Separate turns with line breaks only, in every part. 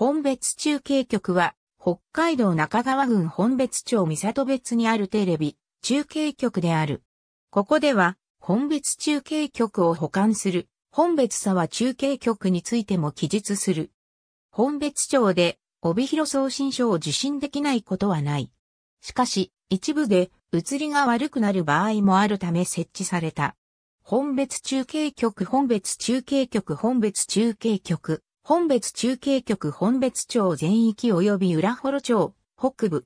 本別中継局は、北海道中川郡本別町三里別にあるテレビ、中継局である。ここでは、本別中継局を保管する、本別沢中継局についても記述する。本別町で、帯広送信所を受信できないことはない。しかし、一部で、移りが悪くなる場合もあるため設置された。本別中継局本別中継局本別中継局本別中継局本別町全域及び浦幌町北部。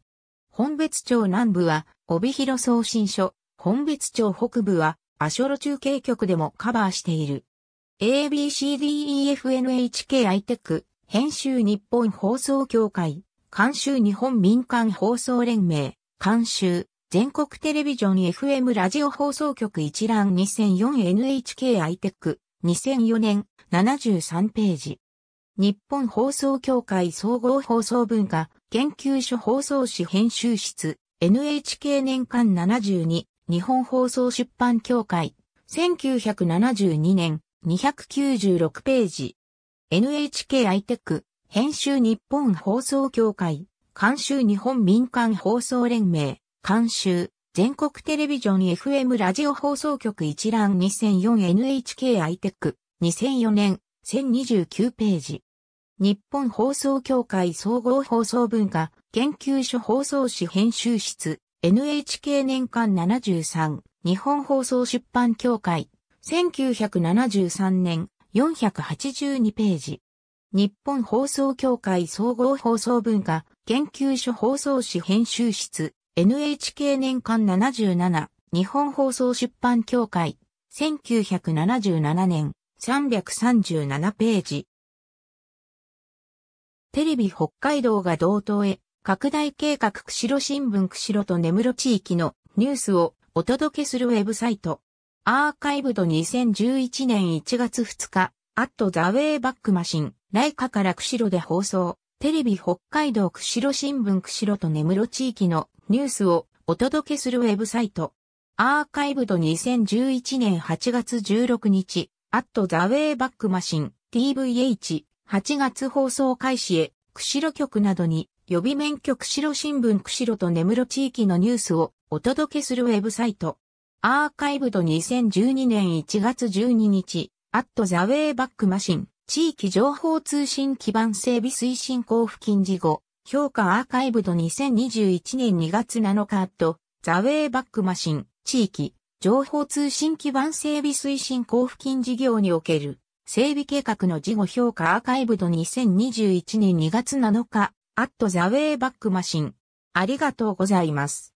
本別町南部は帯広送信所、本別町北部は阿諸路中継局でもカバーしている。ABCDEFNHK アイテク、編集日本放送協会、監修日本民間放送連盟、監修、全国テレビジョン FM ラジオ放送局一覧 2004NHK i t e c 2004年73ページ。日本放送協会総合放送文化研究所放送誌編集室 NHK 年間72日本放送出版協会1972年296ページ NHK アイテク編集日本放送協会監修日本民間放送連盟監修全国テレビジョン FM ラジオ放送局一覧 2004NHK アイテク2004年1029ページ。日本放送協会総合放送文化研究所放送誌編集室 NHK 年間73日本放送出版協会1973年482ページ日本放送協会総合放送文化研究所放送誌編集室 NHK 年間77日本放送出版協会1977年337ページ。テレビ北海道が同等へ、拡大計画釧路新聞釧路と根室地域のニュースをお届けするウェブサイト。アーカイブド2011年1月2日、アットザウェイバックマシン、ライカから釧路で放送。テレビ北海道釧路新聞釧路と根室地域のニュースをお届けするウェブサイト。アーカイブド2011年8月16日、アット・ザ・ウェイ・バック・マシン、TVH 8月放送開始へ、釧路局などに予備免許釧路新聞釧路と根室地域のニュースをお届けするウェブサイト。アーカイブド2012年1月12日、アット・ザ・ウェイ・バック・マシン、地域情報通信基盤整備推進交付金事後、評価アーカイブド2021年2月7日アット、ザ・ウェイ・バック・マシン、地域情報通信基盤整備推進交付金事業における整備計画の事後評価アーカイブド2021年2月7日、アットザウェイバックマシン。ありがとうございます。